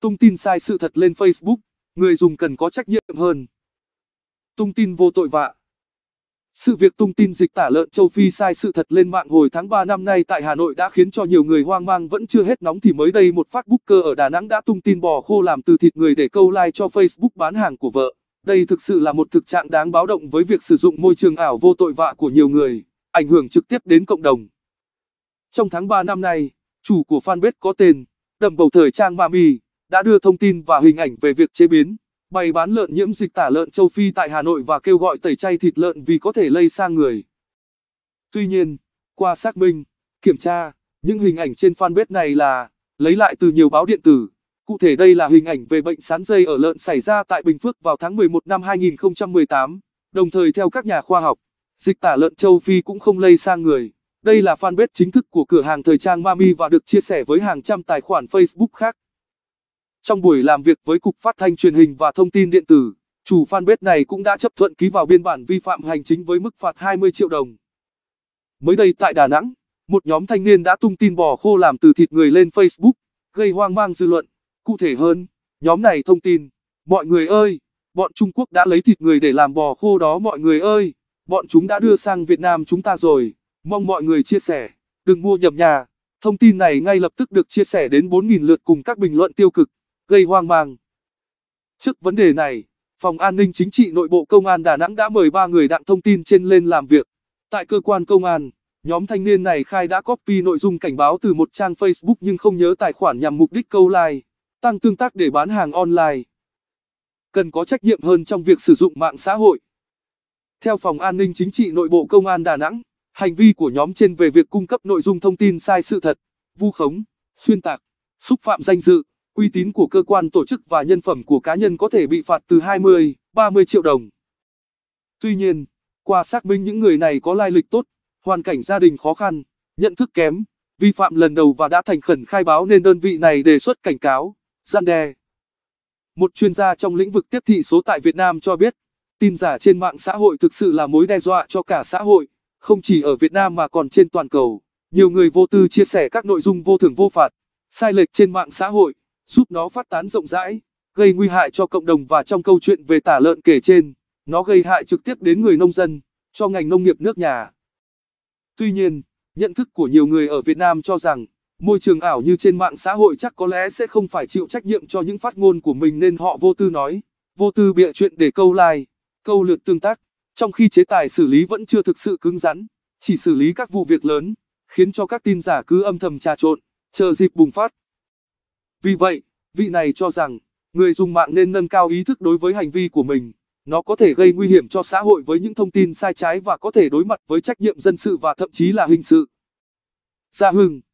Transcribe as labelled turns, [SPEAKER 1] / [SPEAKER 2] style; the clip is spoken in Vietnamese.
[SPEAKER 1] Tung tin sai sự thật lên Facebook, người dùng cần có trách nhiệm hơn. Tung tin vô tội vạ Sự việc tung tin dịch tả lợn châu Phi sai sự thật lên mạng hồi tháng 3 năm nay tại Hà Nội đã khiến cho nhiều người hoang mang vẫn chưa hết nóng thì mới đây một phát booker ở Đà Nẵng đã tung tin bò khô làm từ thịt người để câu like cho Facebook bán hàng của vợ. Đây thực sự là một thực trạng đáng báo động với việc sử dụng môi trường ảo vô tội vạ của nhiều người, ảnh hưởng trực tiếp đến cộng đồng. Trong tháng 3 năm nay, chủ của fanpage có tên Đầm Bầu Thời Trang Mami đã đưa thông tin và hình ảnh về việc chế biến, bày bán lợn nhiễm dịch tả lợn châu Phi tại Hà Nội và kêu gọi tẩy chay thịt lợn vì có thể lây sang người. Tuy nhiên, qua xác minh, kiểm tra, những hình ảnh trên fanpage này là lấy lại từ nhiều báo điện tử. Cụ thể đây là hình ảnh về bệnh sán dây ở lợn xảy ra tại Bình Phước vào tháng 11 năm 2018. Đồng thời theo các nhà khoa học, dịch tả lợn châu Phi cũng không lây sang người. Đây là fanpage chính thức của cửa hàng thời trang Mami và được chia sẻ với hàng trăm tài khoản Facebook khác. Trong buổi làm việc với Cục Phát thanh Truyền hình và Thông tin điện tử, chủ fanpage này cũng đã chấp thuận ký vào biên bản vi phạm hành chính với mức phạt 20 triệu đồng. Mới đây tại Đà Nẵng, một nhóm thanh niên đã tung tin bò khô làm từ thịt người lên Facebook, gây hoang mang dư luận. Cụ thể hơn, nhóm này thông tin, mọi người ơi, bọn Trung Quốc đã lấy thịt người để làm bò khô đó mọi người ơi, bọn chúng đã đưa sang Việt Nam chúng ta rồi, mong mọi người chia sẻ, đừng mua nhầm nhà. Thông tin này ngay lập tức được chia sẻ đến 4.000 lượt cùng các bình luận tiêu cực gây hoang mang. Trước vấn đề này, Phòng An ninh Chính trị Nội bộ Công an Đà Nẵng đã mời 3 người đặng thông tin trên lên làm việc. Tại cơ quan công an, nhóm thanh niên này khai đã copy nội dung cảnh báo từ một trang Facebook nhưng không nhớ tài khoản nhằm mục đích câu like, tăng tương tác để bán hàng online. Cần có trách nhiệm hơn trong việc sử dụng mạng xã hội. Theo Phòng An ninh Chính trị Nội bộ Công an Đà Nẵng, hành vi của nhóm trên về việc cung cấp nội dung thông tin sai sự thật, vu khống, xuyên tạc, xúc phạm danh dự, uy tín của cơ quan tổ chức và nhân phẩm của cá nhân có thể bị phạt từ 20, 30 triệu đồng. Tuy nhiên, qua xác minh những người này có lai lịch tốt, hoàn cảnh gia đình khó khăn, nhận thức kém, vi phạm lần đầu và đã thành khẩn khai báo nên đơn vị này đề xuất cảnh cáo, gian đe. Một chuyên gia trong lĩnh vực tiếp thị số tại Việt Nam cho biết, tin giả trên mạng xã hội thực sự là mối đe dọa cho cả xã hội, không chỉ ở Việt Nam mà còn trên toàn cầu. Nhiều người vô tư chia sẻ các nội dung vô thưởng vô phạt, sai lệch trên mạng xã hội, giúp nó phát tán rộng rãi, gây nguy hại cho cộng đồng và trong câu chuyện về tả lợn kể trên, nó gây hại trực tiếp đến người nông dân, cho ngành nông nghiệp nước nhà. Tuy nhiên, nhận thức của nhiều người ở Việt Nam cho rằng, môi trường ảo như trên mạng xã hội chắc có lẽ sẽ không phải chịu trách nhiệm cho những phát ngôn của mình nên họ vô tư nói, vô tư bịa chuyện để câu like, câu lượt tương tác, trong khi chế tài xử lý vẫn chưa thực sự cứng rắn, chỉ xử lý các vụ việc lớn, khiến cho các tin giả cứ âm thầm trà trộn, chờ dịp bùng phát. Vì vậy, vị này cho rằng, người dùng mạng nên nâng cao ý thức đối với hành vi của mình. Nó có thể gây nguy hiểm cho xã hội với những thông tin sai trái và có thể đối mặt với trách nhiệm dân sự và thậm chí là hình sự. Gia Hưng